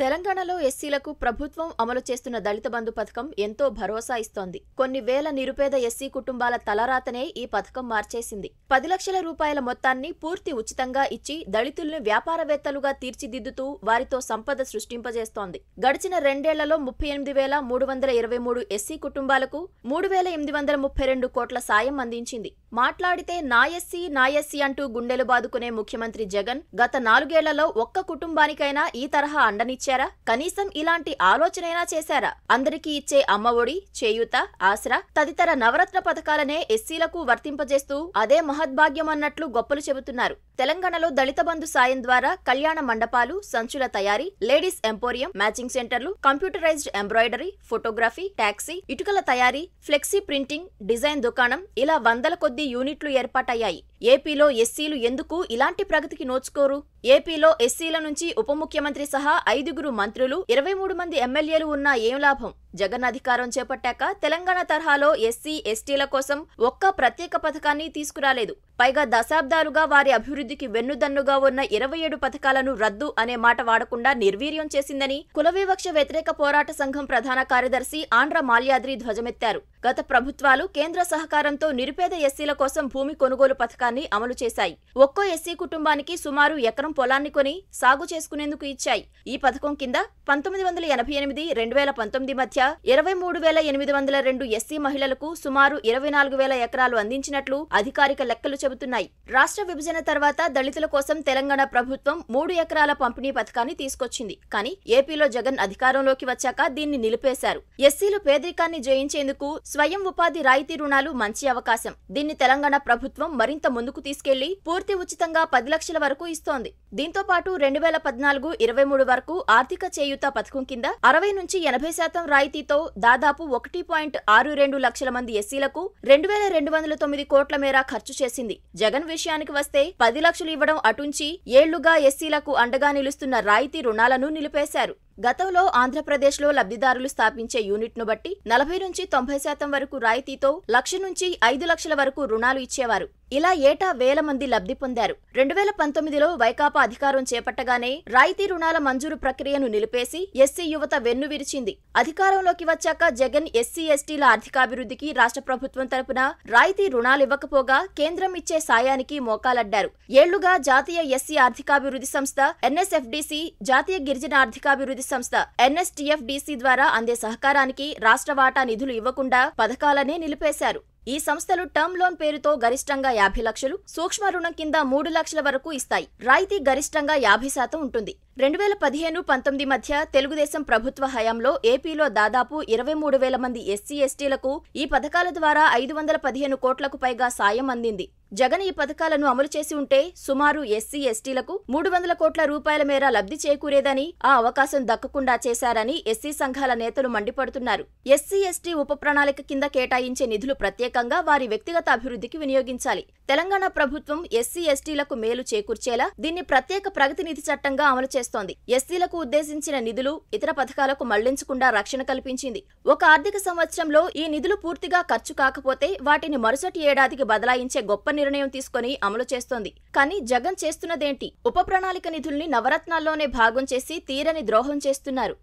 తెలంగాణలో ఎస్సీలకు ప్రభుత్వం అమలు చేస్తున్న దళిత బంధు పథకం ఎంతో భరోసా ఇస్తోంది కొన్ని వేల నిరుపేద ఎస్సీ కుటుంబాల తలరాతనే ఈ పథకం మార్చేసింది పది లక్షల రూపాయల మొత్తాన్ని పూర్తి ఉచితంగా ఇచ్చి దళితుల్ని వ్యాపారవేత్తలుగా తీర్చిదిద్దుతూ వారితో సంపద సృష్టింపజేస్తోంది గడిచిన రెండేళ్లలో ముప్పై ఎనిమిది వేల మూడు వందల ఇరవై మూడు ఎస్సీ కుటుంబాలకు మూడు వేల ఎనిమిది వందల ముప్పై రెండు కోట్ల సాయం అందించింది మాట్లాడితే నాయస్సి నాయస్సి అంటూ గుండెలు బాదుకునే ముఖ్యమంత్రి జగన్ గత నాలుగేళ్లలో ఒక్క కుటుంబానికైనా ఈ తరహా అండనిచ్చారా కనీసం ఇలాంటి ఆలోచనైనా చేశారా అందరికీ ఇచ్చే అమ్మఒడి చేయూత ఆసరా తదితర నవరత్న పథకాలనే ఎస్సీలకు వర్తింపజేస్తూ అదే మహద్భాగ్యం అన్నట్లు గొప్పలు చెబుతున్నారు తెలంగాణలో దళిత బంధు సాయం ద్వారా కళ్యాణ మండపాలు సంచుల తయారీ లేడీస్ ఎంపోరియం మ్యాచింగ్ సెంటర్లు కంప్యూటరైజ్డ్ ఎంబ్రాయిడరీ ఫోటోగ్రఫీ టాక్సీ ఇటుకల తయారీ ఫ్లెక్సీ ప్రింటింగ్ డిజైన్ దుకాణం ఇలా వందల కొద్ది యూనిట్లు ఏర్పాటయ్యాయి ఏపీలో ఎస్సీలు ఎందుకు ఇలాంటి ప్రగతికి నోచుకోరు ఏపీలో ఎస్సీల నుంచి ఉప ముఖ్యమంత్రి సహా ఐదుగురు మంత్రులు ఇరవై మూడు మంది ఎమ్మెల్యేలు ఉన్నా ఏం లాభం జగన్ అధికారం చేపట్టాక తెలంగాణ తరహాలో ఎస్సీ ఎస్టీల కోసం ఒక్క ప్రత్యేక పథకాన్ని తీసుకురాలేదు పైగా దశాబ్దాలుగా వారి అభివృద్ధికి వెన్నుదన్నుగా ఉన్న ఇరవై ఏడు పథకాలను రద్దు అనే మాట వాడకుండా నిర్వీర్యం చేసిందని కులవివక్ష వ్యతిరేక పోరాట సంఘం ప్రధాన కార్యదర్శి ఆంధ్ర మాల్యాద్రి ధ్వజమెత్తారు గత ప్రభుత్వాలు కేంద్ర సహకారంతో నిరుపేద ఎస్సీల కోసం భూమి కొనుగోలు పథకాన్ని పథకాన్ని అమలు చేశాయి ఒక్కో ఎస్సీ కుటుంబానికి సుమారు ఎకరం పొలాన్ని కొని సాగు చేసుకునేందుకు ఇచ్చాయి ఈ పథకం కింద పంతొమ్మిది వందల ఎనభై ఎనిమిది రెండు వేల పంతొమ్మిది మధ్య ఇరవై మూడు వేల ఎనిమిది వందల రెండు ఎస్సీ మహిళలకు సుమారు ఇరవై నాలుగు వేల ఎకరాలు అందించినట్లు అధికారిక లెక్కలు చెబుతున్నాయి రాష్ట్ర విభజన తర్వాత దళితుల కోసం తెలంగాణ ప్రభుత్వం మూడు ఎకరాల పంపిణీ పథకాన్ని తీసుకొచ్చింది కానీ ఏపీలో జగన్ అధికారంలోకి వచ్చాక దీన్ని నిలిపేశారు ఎస్సీలు పేదరికాన్ని జయించేందుకు స్వయం ఉపాధి రాయితీ రుణాలు మంచి అవకాశం దీన్ని తెలంగాణ ప్రభుత్వం మరింత ముందుకు తీసుకెళ్లి పూర్తి ఉచితంగా పది లక్షల వరకు ఇస్తోంది దీంతో పాటు రెండు వేల పద్నాలుగు ఇరవై మూడు వరకు ఆర్థిక చేయుత పథకం కింద అరవై నుంచి ఎనభై శాతం రాయితీతో దాదాపు ఒకటి పాయింట్ ఆరు రెండు లక్షల మంది ఎస్సీలకు రెండు వేల రెండు వందల తొమ్మిది కోట్ల మేర ఖర్చు చేసింది జగన్ విషయానికి వస్తే పది లక్షలు ఇవ్వడం అటుంచి ఏళ్లుగా ఎస్సీలకు అండగా నిలుస్తున్న రాయితీ రుణాలను నిలిపేశారు గతంలో ఆంధ్రప్రదేశ్లో లబ్ధిదారులు స్థాపించే యూనిట్ను బట్టి నలభై నుంచి తొంభై శాతం వరకు రాయితీతో లక్ష నుంచి ఐదు లక్షల వరకు రుణాలు ఇచ్చేవారు ఇలా ఏటా వేల మంది లబ్ధి పొందారు రెండు వేల పంతొమ్మిదిలో వైకాపా అధికారం చేపట్టగానే రాయితీ రుణాల మంజూరు ప్రక్రియను నిలిపేసి ఎస్సీ యువత వెన్ను విరిచింది అధికారంలోకి వచ్చాక జగన్ ఎస్సీ ఎస్టీల ఆర్థికాభివృద్ధికి రాష్ట్ర ప్రభుత్వం తరపున రాయితీ రుణాలివ్వకపోగా కేంద్రం ఇచ్చే సాయానికి మోకాలడ్డారు ఏళ్లుగా జాతీయ ఎస్సీ ఆర్థికాభివృద్ధి సంస్థ ఎన్ఎస్ఎఫ్డిసి జాతీయ గిరిజన ఆర్థికాభివృద్ధి సంస్థ ఎన్ఎస్టీఎఫ్డిసి ద్వారా అందే సహకారానికి రాష్ట్ర వాటా నిధులు ఇవ్వకుండా పథకాలనే నిలిపేశారు ఈ సంస్థలు టర్మ్ లోన్ పేరుతో గరిష్టంగా యాభై లక్షలు సూక్ష్మ రుణం కింద మూడు లక్షల వరకు ఇస్తాయి రాయితీ గరిష్టంగా యాభై శాతం ఉంటుంది రెండు వేల పదిహేను పంతొమ్మిది మధ్య తెలుగుదేశం ప్రభుత్వ హయాంలో ఏపీలో దాదాపు ఇరవై మూడు వేల మంది ఎస్సీ ఎస్టీలకు ఈ పథకాల ద్వారా ఐదు వందల పదిహేను కోట్లకు పైగా సాయం అందింది జగన్ ఈ పథకాలను అమలు చేసి ఉంటే సుమారు ఎస్సీ ఎస్టీలకు మూడు వందల కోట్ల రూపాయల మేర లబ్ధి చేకూరేదని ఆ అవకాశం దక్కకుండా చేశారని ఎస్సీ సంఘాల నేతలు మండిపడుతున్నారు ఎస్సీ ఎస్టీ ఉప ప్రణాళిక కింద కేటాయించే నిధులు ప్రత్యేకంగా వారి వ్యక్తిగత అభివృద్ధికి వినియోగించాలి తెలంగాణ ప్రభుత్వం ఎస్సీ ఎస్టీలకు మేలు చేకూర్చేలా దీన్ని ప్రత్యేక ప్రగతి నిధి చట్టంగా అమలు చేస్తోంది ఎస్సీలకు ఉద్దేశించిన నిధులు ఇతర పథకాలకు మళ్లించకుండా రక్షణ కల్పించింది ఒక ఆర్థిక సంవత్సరంలో ఈ నిధులు పూర్తిగా ఖర్చు కాకపోతే వాటిని మరుసటి ఏడాదికి బదలాయించే గొప్ప నిర్ణయం తీసుకుని అమలు చేస్తోంది కానీ జగన్ చేస్తున్నదేంటి ఉప ప్రణాళిక నిధుల్ని నవరత్నాల్లోనే భాగం చేసి తీరని ద్రోహం చేస్తున్నారు